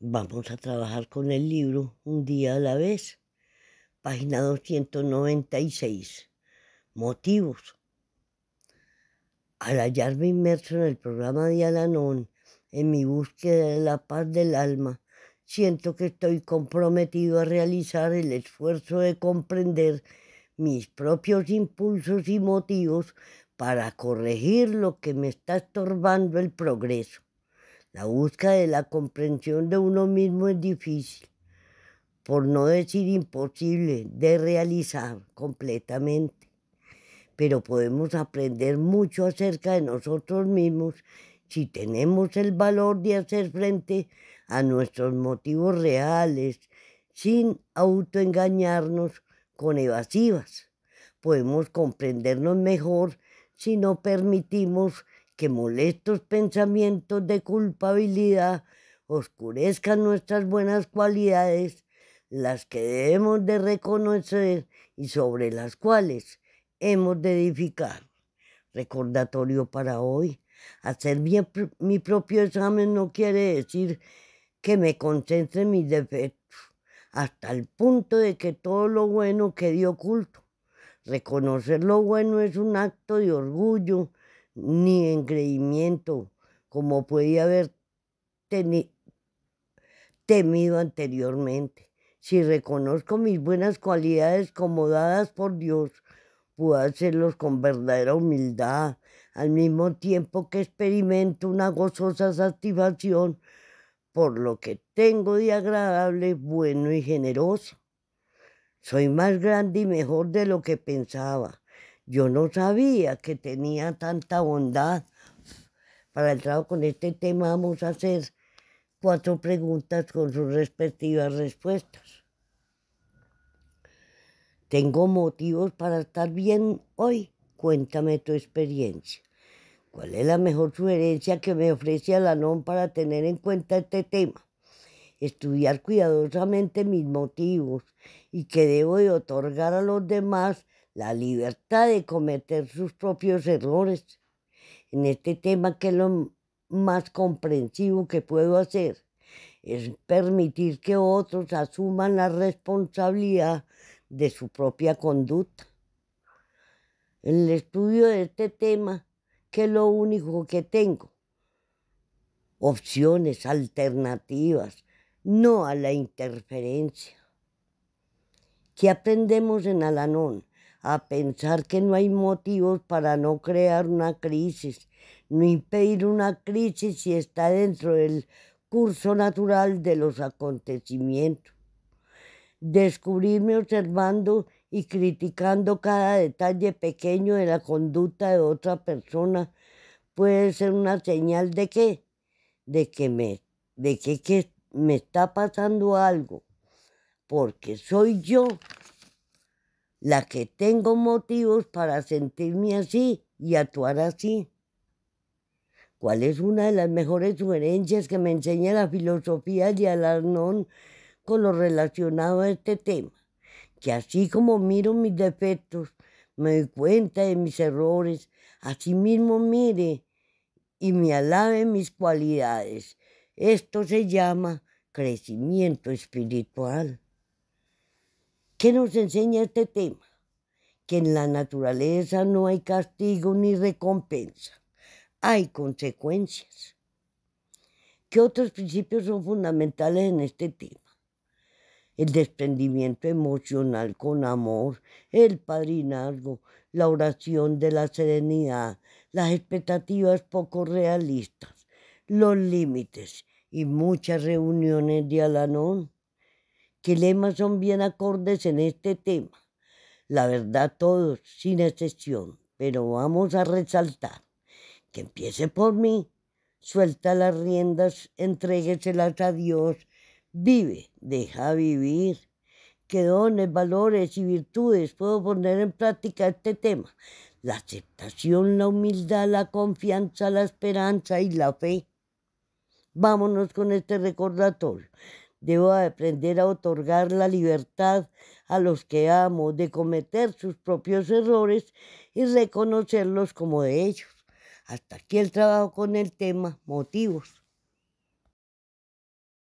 Vamos a trabajar con el libro un día a la vez. Página 296. Motivos. Al hallarme inmerso en el programa de Alanón, en mi búsqueda de la paz del alma, siento que estoy comprometido a realizar el esfuerzo de comprender mis propios impulsos y motivos para corregir lo que me está estorbando el progreso. La búsqueda de la comprensión de uno mismo es difícil, por no decir imposible, de realizar completamente. Pero podemos aprender mucho acerca de nosotros mismos si tenemos el valor de hacer frente a nuestros motivos reales, sin autoengañarnos con evasivas. Podemos comprendernos mejor si no permitimos que molestos pensamientos de culpabilidad oscurezcan nuestras buenas cualidades, las que debemos de reconocer y sobre las cuales hemos de edificar. Recordatorio para hoy, hacer mi, mi propio examen no quiere decir que me concentre en mis defectos, hasta el punto de que todo lo bueno quede oculto. Reconocer lo bueno es un acto de orgullo ni engreimiento como podía haber temido anteriormente. Si reconozco mis buenas cualidades como dadas por Dios, puedo hacerlos con verdadera humildad, al mismo tiempo que experimento una gozosa satisfacción por lo que tengo de agradable, bueno y generoso. Soy más grande y mejor de lo que pensaba. Yo no sabía que tenía tanta bondad. Para entrar con este tema vamos a hacer cuatro preguntas con sus respectivas respuestas. Tengo motivos para estar bien hoy. Cuéntame tu experiencia. ¿Cuál es la mejor sugerencia que me ofrece Alanón para tener en cuenta este tema? Estudiar cuidadosamente mis motivos y que debo de otorgar a los demás la libertad de cometer sus propios errores en este tema que es lo más comprensivo que puedo hacer es permitir que otros asuman la responsabilidad de su propia conducta. El estudio de este tema, que es lo único que tengo, opciones alternativas, no a la interferencia. ¿Qué aprendemos en Alanón? a pensar que no hay motivos para no crear una crisis, no impedir una crisis si está dentro del curso natural de los acontecimientos. Descubrirme observando y criticando cada detalle pequeño de la conducta de otra persona puede ser una señal de qué, de que me, de que me está pasando algo, porque soy yo la que tengo motivos para sentirme así y actuar así. ¿Cuál es una de las mejores sugerencias que me enseña la filosofía de Alarnón con lo relacionado a este tema? Que así como miro mis defectos, me doy cuenta de mis errores, así mismo mire y me alabe mis cualidades. Esto se llama crecimiento espiritual. ¿Qué nos enseña este tema? Que en la naturaleza no hay castigo ni recompensa, hay consecuencias. ¿Qué otros principios son fundamentales en este tema? El desprendimiento emocional con amor, el padrinazgo, la oración de la serenidad, las expectativas poco realistas, los límites y muchas reuniones de Alanón qué lemas son bien acordes en este tema. La verdad todos, sin excepción, pero vamos a resaltar. Que empiece por mí, suelta las riendas, entrégueselas a Dios, vive, deja vivir. ¿Qué dones, valores y virtudes puedo poner en práctica este tema. La aceptación, la humildad, la confianza, la esperanza y la fe. Vámonos con este recordatorio. Debo aprender a otorgar la libertad a los que amo de cometer sus propios errores y reconocerlos como de ellos. Hasta aquí el trabajo con el tema motivos.